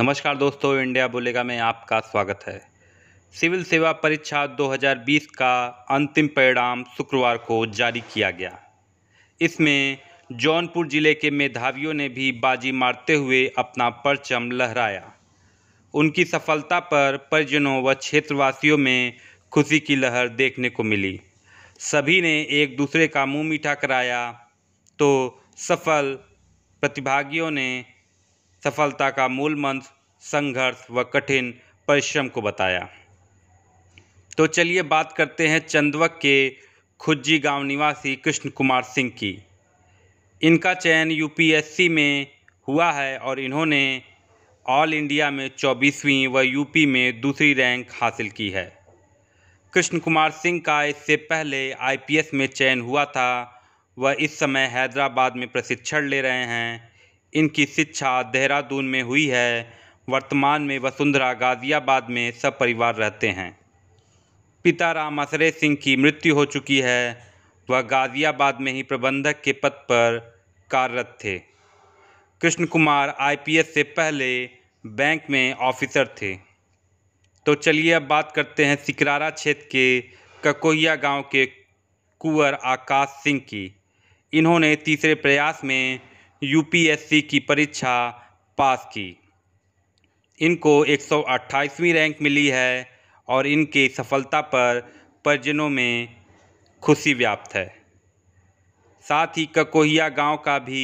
नमस्कार दोस्तों इंडिया बोलेगा में आपका स्वागत है सिविल सेवा परीक्षा 2020 का अंतिम परिणाम शुक्रवार को जारी किया गया इसमें जौनपुर जिले के मेधावियों ने भी बाजी मारते हुए अपना परचम लहराया उनकी सफलता पर परिजनों व क्षेत्रवासियों में खुशी की लहर देखने को मिली सभी ने एक दूसरे का मुंह मीठा कराया तो सफल प्रतिभागियों ने सफलता का मूल मंत्र संघर्ष व कठिन परिश्रम को बताया तो चलिए बात करते हैं चंदवक के खुज्जी गांव निवासी कृष्ण कुमार सिंह की इनका चयन यूपीएससी में हुआ है और इन्होंने ऑल इंडिया में चौबीसवीं व यूपी में दूसरी रैंक हासिल की है कृष्ण कुमार सिंह का इससे पहले आईपीएस में चयन हुआ था वह इस समय हैदराबाद में प्रशिक्षण ले रहे हैं इनकी शिक्षा देहरादून में हुई है वर्तमान में वसुंधरा गाज़ियाबाद में सपरिवार रहते हैं पिता राम असरे सिंह की मृत्यु हो चुकी है वह गाज़ियाबाद में ही प्रबंधक के पद पर कार्यरत थे कृष्ण कुमार आईपीएस से पहले बैंक में ऑफिसर थे तो चलिए अब बात करते हैं सिकरारा क्षेत्र के ककोहिया गांव के कुंवर आकाश सिंह की इन्होंने तीसरे प्रयास में यूपीएससी की परीक्षा पास की इनको 128वीं रैंक मिली है और इनकी सफलता पर परिजनों में खुशी व्याप्त है साथ ही ककोहिया गांव का भी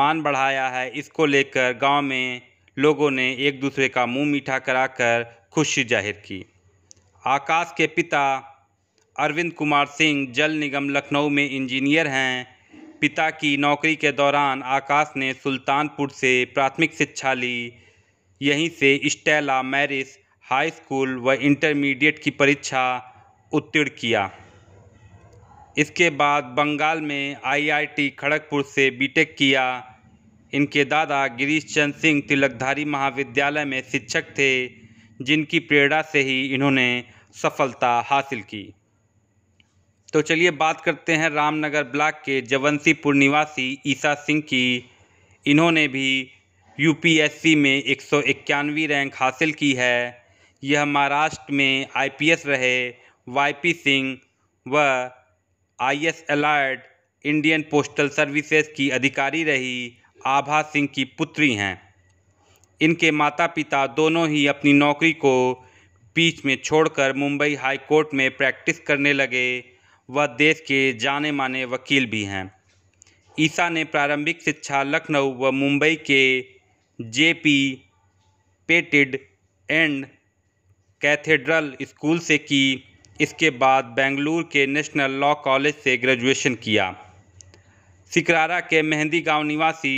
मान बढ़ाया है इसको लेकर गांव में लोगों ने एक दूसरे का मुंह मीठा कराकर खुशी जाहिर की आकाश के पिता अरविंद कुमार सिंह जल निगम लखनऊ में इंजीनियर हैं पिता की नौकरी के दौरान आकाश ने सुल्तानपुर से प्राथमिक शिक्षा ली यहीं से स्टेला मैरिस हाई स्कूल व इंटरमीडिएट की परीक्षा उत्तीर्ण किया इसके बाद बंगाल में आईआईटी खड़गपुर से बीटेक किया इनके दादा गिरीश चंद सिंह तिलकधारी महाविद्यालय में शिक्षक थे जिनकी प्रेरणा से ही इन्होंने सफलता हासिल की तो चलिए बात करते हैं रामनगर ब्लॉक के जवंसीपुर निवासी ईसा सिंह की इन्होंने भी यूपीएससी में एक सौ इक्यानवे रैंक हासिल की है यह महाराष्ट्र में आईपीएस रहे वाईपी सिंह व IS alert Indian postal services की अधिकारी रही आभा सिंह की पुत्री हैं इनके माता पिता दोनों ही अपनी नौकरी को बीच में छोड़कर मुंबई हाई कोर्ट में प्रैक्टिस करने लगे वह देश के जाने माने वकील भी हैं ईसा ने प्रारंभिक शिक्षा लखनऊ व मुंबई के जे पी पेटेड एंड कैथेड्रल स्कूल से की इसके बाद बेंगलुरु के नेशनल लॉ कॉलेज से ग्रेजुएशन किया सिकरारा के मेहंदी गांव निवासी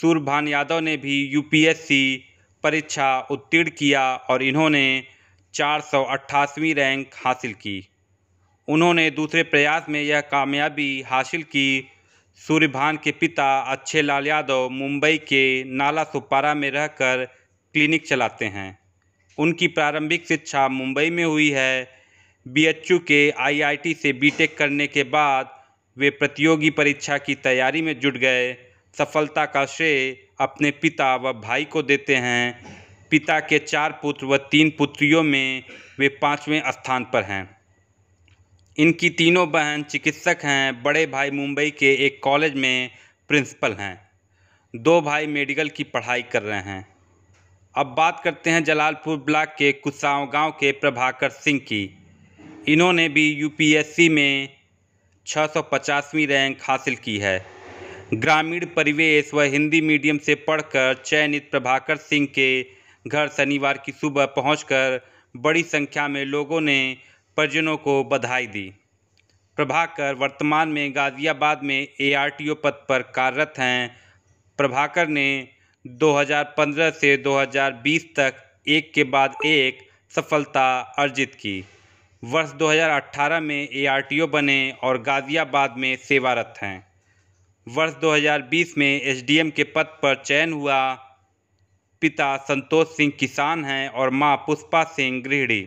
सूरभान यादव ने भी यूपीएससी परीक्षा उत्तीर्ण किया और इन्होंने चार रैंक हासिल की उन्होंने दूसरे प्रयास में यह कामयाबी हासिल की सूर्यभान के पिता अच्छे लाल यादव मुंबई के नाला सुपारा में रहकर क्लिनिक चलाते हैं उनकी प्रारंभिक शिक्षा मुंबई में हुई है बीएचयू के आईआईटी से बीटेक करने के बाद वे प्रतियोगी परीक्षा की तैयारी में जुट गए सफलता का श्रेय अपने पिता व भाई को देते हैं पिता के चार पुत्र व तीन पुत्रियों में वे पाँचवें स्थान पर हैं इनकी तीनों बहन चिकित्सक हैं बड़े भाई मुंबई के एक कॉलेज में प्रिंसिपल हैं दो भाई मेडिकल की पढ़ाई कर रहे हैं अब बात करते हैं जलालपुर ब्लॉक के कुसाव गांव के प्रभाकर सिंह की इन्होंने भी यूपीएससी में छः रैंक हासिल की है ग्रामीण परिवेश व हिंदी मीडियम से पढ़कर चयनित प्रभाकर सिंह के घर शनिवार की सुबह पहुंचकर बड़ी संख्या में लोगों ने परिजनों को बधाई दी प्रभाकर वर्तमान में गाज़ियाबाद में एआरटीओ पद पर कार्यरत हैं प्रभाकर ने 2015 से 2020 तक एक के बाद एक सफलता अर्जित की वर्ष 2018 में एआरटीओ बने और गाज़ियाबाद में सेवारत हैं वर्ष 2020 में एसडीएम के पद पर चयन हुआ पिता संतोष सिंह किसान हैं और मां पुष्पा सिंह गृहिणी